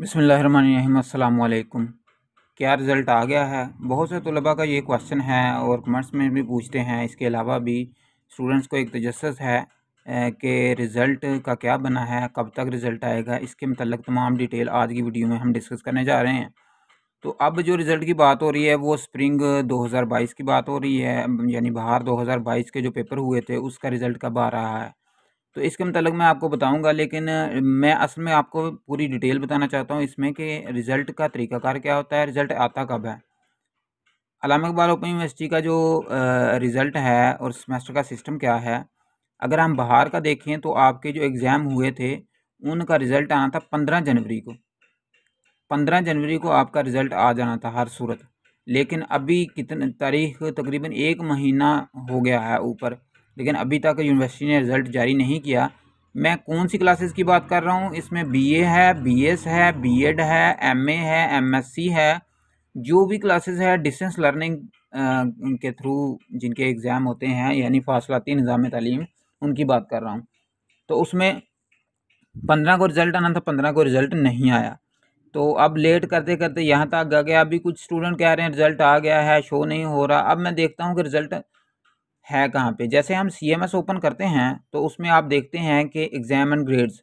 बसमीम अल्लाम क्या रिज़ल्ट आ गया है बहुत से तलबा का ये क्वेश्चन है और कमेंट्स में भी पूछते हैं इसके अलावा भी स्टूडेंट्स को एक तजस है कि रिज़ल्ट का क्या बना है कब तक रिज़ल्ट आएगा इसके मतलब तमाम डिटेल आज की वीडियो में हम डिस्कस करने जा रहे हैं तो अब जो रिज़ल्ट की बात हो रही है वो स्प्रिंग 2022 की बात हो रही है यानी बाहर 2022 के जो पेपर हुए थे उसका रिज़ल्ट कब आ रहा है तो इसके मतलब मैं आपको बताऊंगा लेकिन मैं असल में आपको पूरी डिटेल बताना चाहता हूँ इसमें कि रिज़ल्ट का तरीकाकार क्या होता है रिज़ल्ट आता कब है अलामा इकबाल ओपन यूनिवर्सिटी का जो रिज़ल्ट है और सेमेस्टर का सिस्टम क्या है अगर हम बाहर का देखें तो आपके जो एग्ज़ाम हुए थे उनका रिज़ल्ट आना था पंद्रह जनवरी को पंद्रह जनवरी को आपका रिज़ल्ट आ जाना था हर सूरत लेकिन अभी कितने तारीख तकरीबन एक महीना हो गया है ऊपर लेकिन अभी तक यूनिवर्सिटी ने रिज़ल्ट जारी नहीं किया मैं कौन सी क्लासेस की बात कर रहा हूँ इसमें बीए है बीएस है बीएड है एमए है एमएससी है जो भी क्लासेस है डिस्टेंस लर्निंग के थ्रू जिनके एग्ज़ाम होते हैं यानी फासलाती निज़ाम तलीम उनकी बात कर रहा हूँ तो उसमें पंद्रह को रिज़ल्ट आना था पंद्रह को रिज़ल्ट नहीं आया तो अब लेट करते करते यहाँ तक आ गया अभी कुछ स्टूडेंट कह रहे हैं रिज़ल्ट आ गया है शो नहीं हो रहा अब मैं देखता हूँ कि रिज़ल्ट है कहाँ पे जैसे हम सी ओपन करते हैं तो उसमें आप देखते हैं कि exam and grades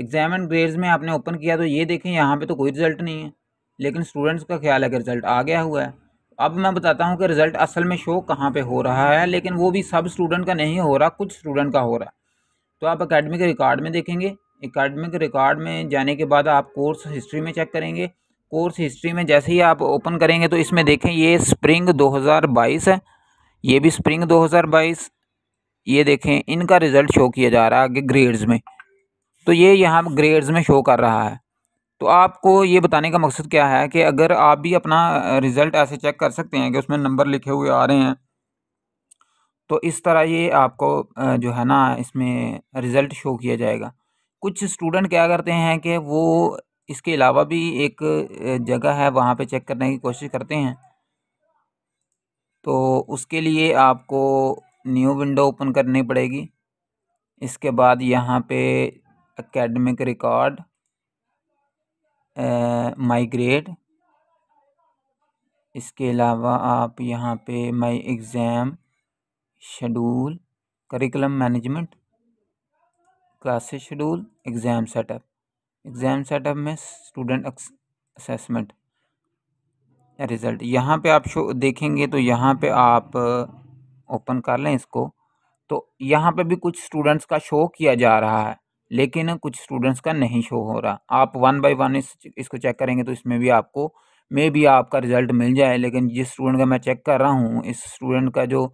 exam and grades में आपने ओपन किया तो ये देखें यहाँ पे तो कोई रिज़ल्ट नहीं है लेकिन स्टूडेंट्स का ख्याल है कि रिज़ल्ट आ गया हुआ है अब मैं बताता हूँ कि रिज़ल्ट असल में शो कहाँ पे हो रहा है लेकिन वो भी सब स्टूडेंट का नहीं हो रहा कुछ स्टूडेंट का हो रहा है तो आप अकेडमिक रिकॉर्ड में देखेंगे अकेडमिक रिकॉर्ड में जाने के बाद आप कोर्स हिस्ट्री में चेक करेंगे कोर्स हिस्ट्री में जैसे ही आप ओपन करेंगे तो इसमें देखें ये स्प्रिंग 2022 है ये भी स्प्रिंग 2022 ये देखें इनका रिज़ल्ट शो किया जा रहा है आगे ग्रेड्स में तो ये यहाँ ग्रेड्स में शो कर रहा है तो आपको ये बताने का मकसद क्या है कि अगर आप भी अपना रिज़ल्ट ऐसे चेक कर सकते हैं कि उसमें नंबर लिखे हुए आ रहे हैं तो इस तरह ये आपको जो है ना इसमें रिज़ल्ट शो किया जाएगा कुछ स्टूडेंट क्या करते हैं कि वो इसके अलावा भी एक जगह है वहाँ पे चेक करने की कोशिश करते हैं तो उसके लिए आपको न्यू विंडो ओपन करनी पड़ेगी इसके बाद यहाँ पे एकेडमिक रिकॉर्ड माइग्रेट इसके अलावा आप यहाँ पे my exam schedule curriculum management classes schedule exam setup exam setup में स्टूडेंट असेसमेंट रिज़ल्ट यहाँ पे आप शो देखेंगे तो यहाँ पे आप ओपन कर लें इसको तो यहाँ पे भी कुछ स्टूडेंट्स का शो किया जा रहा है लेकिन कुछ स्टूडेंट्स का नहीं शो हो रहा आप वन बाय वन इस, इसको चेक करेंगे तो इसमें भी आपको मे भी आपका रिज़ल्ट मिल जाए लेकिन जिस स्टूडेंट का मैं चेक कर रहा हूँ इस स्टूडेंट का जो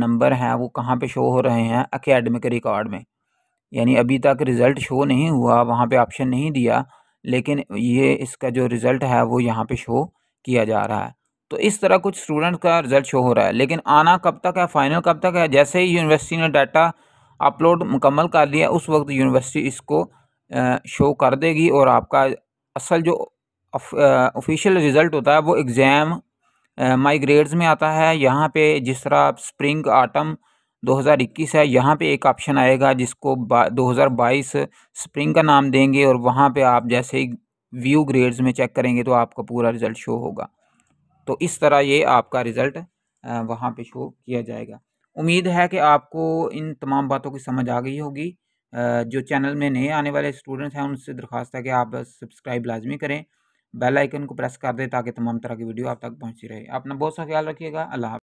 नंबर है वो कहाँ पे शो हो रहे हैं अकेडमिक रिकॉर्ड में यानी अभी तक रिज़ल्ट शो नहीं हुआ वहाँ पे ऑप्शन नहीं दिया लेकिन ये इसका जो रिज़ल्ट है वो यहाँ पे शो किया जा रहा है तो इस तरह कुछ स्टूडेंट का रिजल्ट शो हो रहा है लेकिन आना कब तक है फाइनल कब तक है जैसे ही यूनिवर्सिटी ने डाटा अपलोड मुकम्मल कर दिया उस वक्त यूनिवर्सिटी इसको शो कर देगी और आपका असल जो ऑफिशियल रिज़ल्ट होता है वो एग्ज़ाम माइग्रेड्स में आता है यहाँ पे जिस तरह स्प्रिंग आटम 2021 है यहाँ पे एक ऑप्शन आएगा जिसको 2022 स्प्रिंग का नाम देंगे और वहाँ पे आप जैसे ही व्यू ग्रेड्स में चेक करेंगे तो आपका पूरा रिज़ल्ट शो होगा तो इस तरह ये आपका रिज़ल्ट वहाँ पे शो किया जाएगा उम्मीद है कि आपको इन तमाम बातों की समझ आ गई होगी जो चैनल में नए आने वाले स्टूडेंट्स हैं उनसे दरख्वास्त है कि आप सब्सक्राइब लाजमी करें बेल आइकन को प्रेस कर दें ताकि तमाम तरह की वीडियो आप तक पहुँची रहे अपना बहुत सा ख्याल रखिएगा अल्लाह